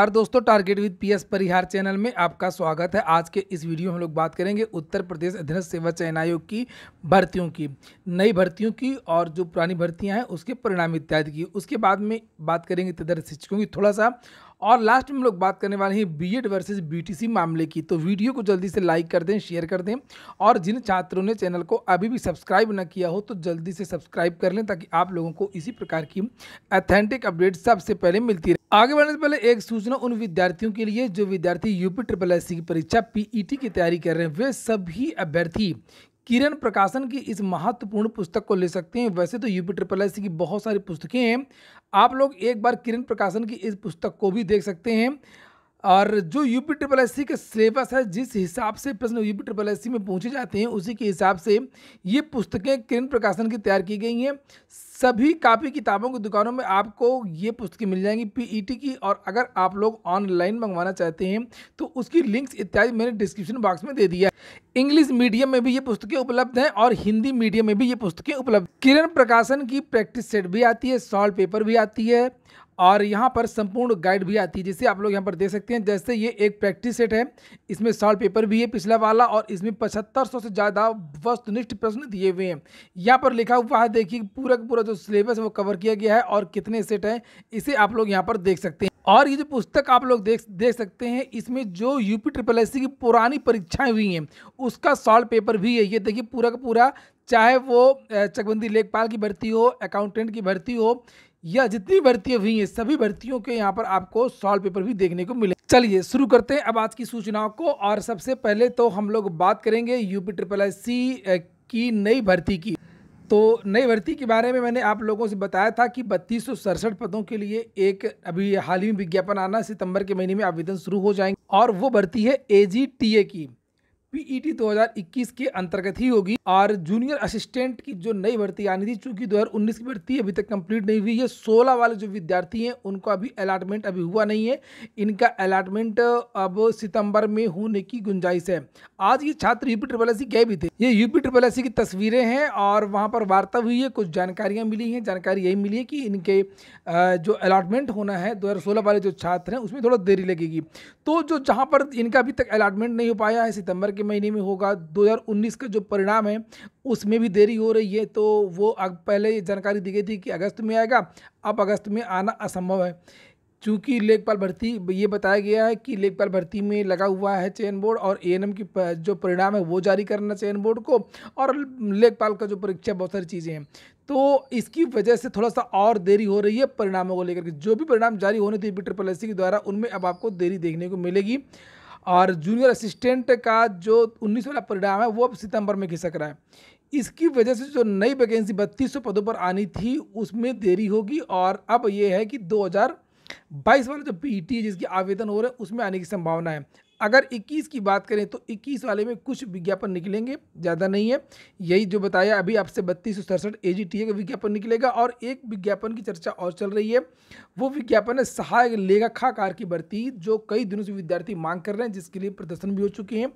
नमस्कार दोस्तों target with P S Parihar channel में आपका स्वागत है आज के इस वीडियो में हम लोग बात करेंगे उत्तर प्रदेश अध्ययन सेवा चयन आयोग की भर्तियों की नई भर्तियों की और जो पुरानी भर्तियां हैं उसके परिणाम इत्यादि की उसके बाद में बात करेंगे तदर्थ शिक्षकों की थोड़ा सा और लास्ट में हम लोग बात करने वाले हैं बी एड वर्सेज बी मामले की तो वीडियो को जल्दी से लाइक कर दें शेयर कर दें और जिन छात्रों ने चैनल को अभी भी सब्सक्राइब ना किया हो तो जल्दी से सब्सक्राइब कर लें ताकि आप लोगों को इसी प्रकार की अथेंटिक अपडेट सबसे पहले मिलती रहे आगे बढ़ने से पहले एक सूचना उन विद्यार्थियों के लिए जो विद्यार्थी यूपी ट्रिपल एस की परीक्षा पीईटी e की तैयारी कर रहे हैं वे सभी अभ्यर्थी किरण प्रकाशन की इस महत्वपूर्ण पुस्तक को ले सकते हैं वैसे तो यूपी ट्रिपल एस की बहुत सारी पुस्तकें हैं आप लोग एक बार किरण प्रकाशन की इस पुस्तक को भी देख सकते हैं और जो U P triple S C का सिलेबस है जिस हिसाब से प्रश्न U P triple S C में पूछे जाते हैं उसी के हिसाब से ये पुस्तकें किरण प्रकाशन की तैयार की गई हैं सभी कापी किताबों की दुकानों में आपको ये पुस्तकें मिल जाएंगी पीईटी e की और अगर आप लोग ऑनलाइन मंगवाना चाहते हैं तो उसकी लिंक्स इत्यादि मैंने डिस्क्रिप्शन बॉक्स में दे दिया इंग्लिश मीडियम में भी ये पुस्तकें उपलब्ध हैं और हिंदी मीडियम में भी ये पुस्तकें उपलब्ध किरण प्रकाशन की प्रैक्टिस सेट भी आती है सॉल्ट पेपर भी आती है और यहाँ पर संपूर्ण गाइड भी आती है जिसे आप लोग यहाँ पर देख सकते हैं जैसे ये एक प्रैक्टिस सेट है इसमें सॉल्व पेपर भी है पिछला वाला और इसमें पचहत्तर सौ से ज़्यादा वस्तुनिष्ठ प्रश्न दिए हुए हैं यहाँ पर लिखा हुआ है देखिए पूरा का पूरा जो सिलेबस है वो कवर किया गया है और कितने सेट हैं इसे आप लोग यहाँ पर देख सकते हैं और ये जो पुस्तक आप लोग देख देख सकते हैं इसमें जो यूपी ट्रिपल एस की पुरानी परीक्षाएं हुई हैं उसका सॉल्व पेपर भी है ये देखिए पूरा का पूरा चाहे वो चकबंदी लेखपाल की भर्ती हो अकाउंटेंट की भर्ती हो या जितनी भर्ती हुई हैं सभी भर्तियों के यहाँ पर आपको सॉल्व पेपर भी देखने को मिले चलिए शुरू करते हैं अब आज की सूचनाओं को और सबसे पहले तो हम लोग बात करेंगे यूपी ट्रिपल एस की नई भर्ती की तो नई भर्ती के बारे में मैंने आप लोगों से बताया था कि बत्तीस पदों के लिए एक अभी हाल ही में विज्ञापन आना सितंबर के महीने में आवेदन शुरू हो जाएंगे और वो भर्ती है ए की पीईटी e 2021 के अंतर्गत ही होगी और जूनियर असिस्टेंट की जो नई भर्ती आनी थी चूंकि 2019 की भर्ती अभी तक कंप्लीट नहीं हुई है 16 वाले जो विद्यार्थी हैं उनको अभी अलाटमेंट अभी हुआ नहीं है इनका अलाटमेंट अब सितंबर में होने की गुंजाइश है आज ये छात्र यूपी ट्रिपल एस गए भी थे ये यूपी ट्रिपल एस की तस्वीरें हैं और वहाँ पर वार्ता हुई है कुछ जानकारियाँ मिली हैं जानकारी यही मिली है कि इनके जो अलाटमेंट होना है दो वाले जो छात्र हैं उसमें थोड़ा देरी लगेगी तो जो जहाँ पर इनका अभी तक अलाटमेंट नहीं हो पाया है सितंबर के महीने में होगा 2019 का जो परिणाम है उसमें भी देरी हो रही है तो वो पहले जानकारी दी गई थी कि अगस्त में आएगा अब अगस्त में आना असंभव है चूँकि लेखपाल भर्ती ये बताया गया है कि लेखपाल भर्ती में लगा हुआ है चयन बोर्ड और ए की जो परिणाम है वो जारी करना चयन बोर्ड को और लेखपाल का जो परीक्षा बहुत सारी चीज़ें हैं तो इसकी वजह से थोड़ा सा और देरी हो रही है परिणामों को लेकर के जो भी परिणाम जारी होने थे पीटर पलेसी के द्वारा उनमें अब आपको देरी देखने को मिलेगी और जूनियर असिस्टेंट का जो उन्नीस वाला परिणाम है वो अब सितंबर में घिसक रहा है इसकी वजह से जो नई वैकेंसी बत्तीस सौ पदों पर आनी थी उसमें देरी होगी और अब ये है कि 2022 वाला जो टी e जिसकी आवेदन हो रहा है उसमें आने की संभावना है अगर 21 की बात करें तो 21 वाले में कुछ विज्ञापन निकलेंगे ज़्यादा नहीं है यही जो बताया अभी आपसे बत्तीस सौ सड़सठ ए जी टी ए का विज्ञापन निकलेगा और एक विज्ञापन की चर्चा और चल रही है वो विज्ञापन है सहायक कार की भर्ती जो कई दिनों से विद्यार्थी मांग कर रहे हैं जिसके लिए प्रदर्शन भी हो चुके हैं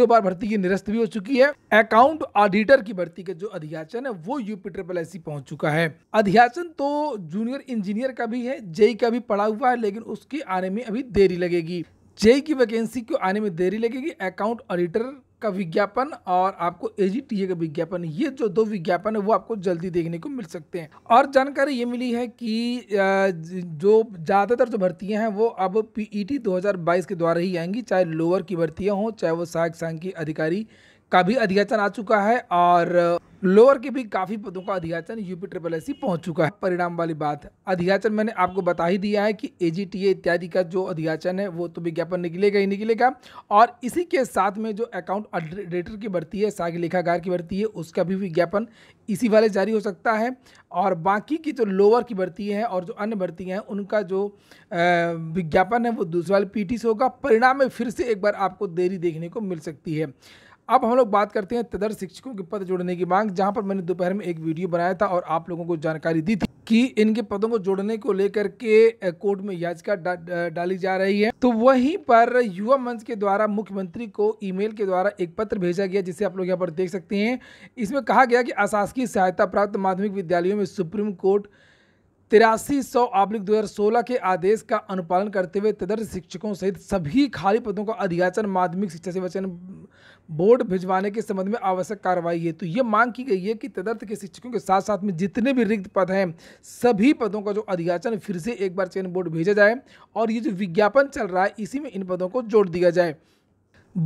दो बार भर्ती की निरस्त भी हो चुकी है अकाउंट ऑडिटर की भर्ती का जो अध्याचन है वो यूपी ट्रिपल एस पहुंच चुका है अध्याचन तो जूनियर इंजीनियर का भी है जेई का भी पड़ा हुआ है लेकिन उसके आने में अभी देरी लगेगी जेई की वैकेंसी को आने में देरी लगेगी अकाउंट ऑडिटर का विज्ञापन और आपको एजीटीए का विज्ञापन ये जो दो विज्ञापन है वो आपको जल्दी देखने को मिल सकते हैं और जानकारी ये मिली है कि जो ज़्यादातर जो भर्तियां हैं वो अब पीईटी e 2022 के द्वारा ही आएंगी चाहे लोअर की भर्तियां हों चाहे वो सहायक की अधिकारी का भी अधिवेचन आ चुका है और लोअर के भी काफ़ी पदों का अधियाचन यूपी ट्रिपल एस पहुंच चुका है परिणाम वाली बात अधियाचन मैंने आपको बता ही दिया है कि एजीटीए इत्यादि का जो अधियाचन है वो तो विज्ञापन निकलेगा ही निकलेगा और इसी के साथ में जो अकाउंट ऑडिटर की भर्ती है साग लेखागार की भर्ती है उसका भी विज्ञापन इसी वाले जारी हो सकता है और बाकी की जो लोअर की भर्ती है और जो अन्य भर्ती हैं उनका जो विज्ञापन है वो दूसरे वाले पी से होगा परिणाम में फिर से एक बार आपको देरी देखने को मिल सकती है अब हम लोग बात करते हैं तदर शिक्षकों के पद जोड़ने की मांग जहां पर मैंने दोपहर में एक वीडियो बनाया था और आप लोगों को जानकारी दी थी कि इनके पदों को जोड़ने को लेकर के कोर्ट में याचिका डा, डाली जा रही है तो वहीं पर युवा मंच के द्वारा मुख्यमंत्री को ईमेल के द्वारा एक पत्र भेजा गया जिसे आप लोग यहाँ पर देख सकते हैं इसमें कहा गया कि अशासकीय सहायता प्राप्त माध्यमिक विद्यालयों में सुप्रीम कोर्ट तिरासी सौ आब्लिक दो के आदेश का अनुपालन करते हुए तदर्थ शिक्षकों सहित सभी खाली पदों का अधियाचन माध्यमिक शिक्षा से वचन बोर्ड भिजवाने के संबंध में आवश्यक कार्रवाई है तो ये मांग की गई है कि तदर्थ के शिक्षकों के साथ साथ में जितने भी रिक्त पद हैं सभी पदों का जो अधियाचन फिर से एक बार चयन बोर्ड भेजा जाए और ये जो विज्ञापन चल रहा है इसी में इन पदों को जोड़ दिया जाए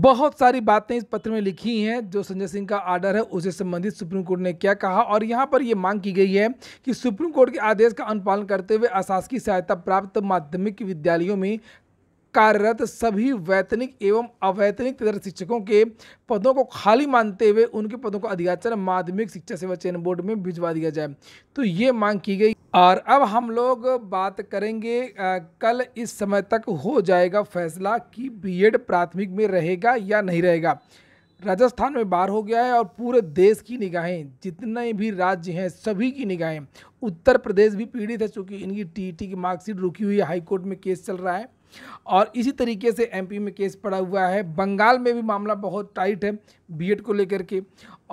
बहुत सारी बातें इस पत्र में लिखी हैं जो संजय सिंह का आर्डर है उसे संबंधित सुप्रीम कोर्ट ने क्या कहा और यहाँ पर ये मांग की गई है कि सुप्रीम कोर्ट के आदेश का अनुपालन करते हुए अशासकीय सहायता प्राप्त माध्यमिक विद्यालयों में कार्यरत सभी वैतनिक एवं अवैतनिक तथा शिक्षकों के पदों को खाली मानते हुए उनके पदों को अधिकार माध्यमिक शिक्षा सेवा चयन बोर्ड में भिजवा दिया जाए तो ये मांग की गई और अब हम लोग बात करेंगे आ, कल इस समय तक हो जाएगा फैसला कि बीएड प्राथमिक में रहेगा या नहीं रहेगा राजस्थान में बाहर हो गया है और पूरे देश की निगाहें जितने भी राज्य हैं सभी की निगाहें उत्तर प्रदेश भी पीड़ित है चूँकि इनकी टीटी की मार्कशीट रुकी हुई है हाईकोर्ट में केस चल रहा है और इसी तरीके से एमपी में केस पड़ा हुआ है बंगाल में भी मामला बहुत टाइट है बीएड को लेकर के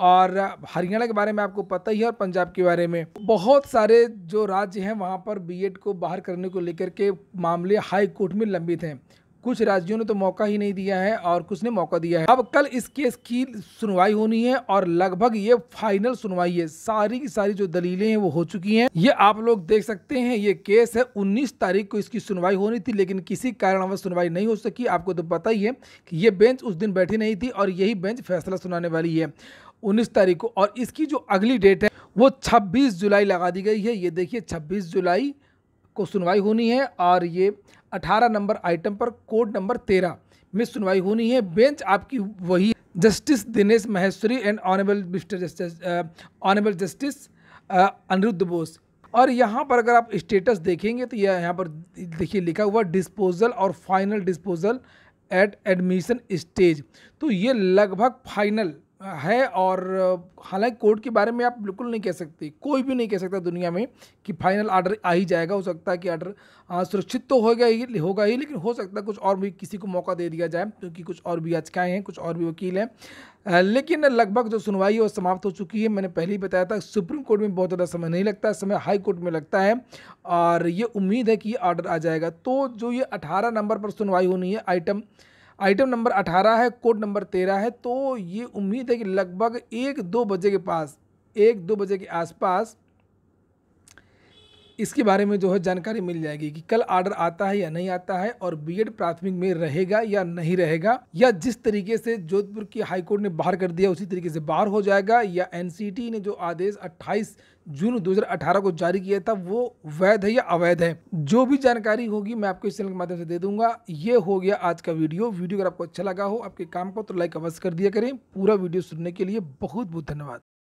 और हरियाणा के बारे में आपको पता ही है और पंजाब के बारे में बहुत सारे जो राज्य हैं वहाँ पर बीएड को बाहर करने को लेकर के मामले हाई कोर्ट में लंबित हैं कुछ राज्यों ने तो मौका ही नहीं दिया है और कुछ ने मौका दिया है अब कल इस केस की सुनवाई होनी है और लगभग ये फाइनल सुनवाई है सारी की सारी जो दलीलें हैं वो हो चुकी हैं ये आप लोग देख सकते हैं ये केस है 19 तारीख को इसकी सुनवाई होनी थी लेकिन किसी कारणवश सुनवाई नहीं हो सकी आपको तो पता ही है कि ये बेंच उस दिन बैठी नहीं थी और यही बेंच फैसला सुनाने वाली है उन्नीस तारीख को और इसकी जो अगली डेट है वो छब्बीस जुलाई लगा दी गई है ये देखिए छब्बीस जुलाई को सुनवाई होनी है और ये अठारह नंबर आइटम पर कोड नंबर तेरह में सुनवाई होनी है बेंच आपकी वही justice Dinesh Maheshwari and honourable mister justice honourable justice Aniruddha Bose और यहाँ पर अगर आप स्टेटस देखेंगे तो यह यहाँ पर देखिए लिखा हुआ डिस्पोजल और final disposal at admission stage तो ये लगभग फाइनल है और हालांकि कोर्ट के बारे में आप बिल्कुल नहीं कह सकते कोई भी नहीं कह सकता दुनिया में कि फाइनल आर्डर आ ही जाएगा हो सकता है कि आर्डर सुरक्षित तो होगा ही होगा ही लेकिन हो सकता है कुछ और भी किसी को मौका दे दिया जाए क्योंकि कुछ और भी याचिकाएँ हैं कुछ और भी वकील हैं लेकिन लगभग जो सुनवाई है वो समाप्त हो चुकी है मैंने पहले ही बताया था सुप्रीम कोर्ट में बहुत ज़्यादा समय नहीं लगता समय हाई कोर्ट में लगता है और ये उम्मीद है कि आर्डर आ जाएगा तो जो ये अठारह नंबर पर सुनवाई होनी है आइटम आइटम नंबर अठारह है कोड नंबर तेरह है तो ये उम्मीद है कि लगभग एक दो बजे के पास एक दो बजे के आसपास इसके बारे में जो है जानकारी मिल जाएगी कि कल आर्डर आता है या नहीं आता है और बीएड प्राथमिक में रहेगा या नहीं रहेगा या जिस तरीके से जोधपुर की हाईकोर्ट ने बाहर कर दिया उसी तरीके से बाहर हो जाएगा या एनसीटी ने जो आदेश 28 जून 2018 को जारी किया था वो वैध है या अवैध है जो भी जानकारी होगी मैं आपको इस चैनल के माध्यम से दे दूंगा ये हो गया आज का वीडियो वीडियो अगर आपको अच्छा लगा हो आपके काम को तो लाइक अवश्य कर दिया करें पूरा वीडियो सुनने के लिए बहुत बहुत धन्यवाद